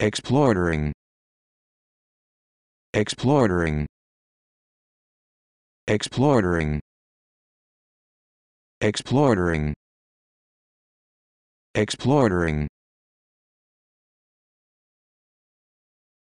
exploring exploring exploring exploring exploring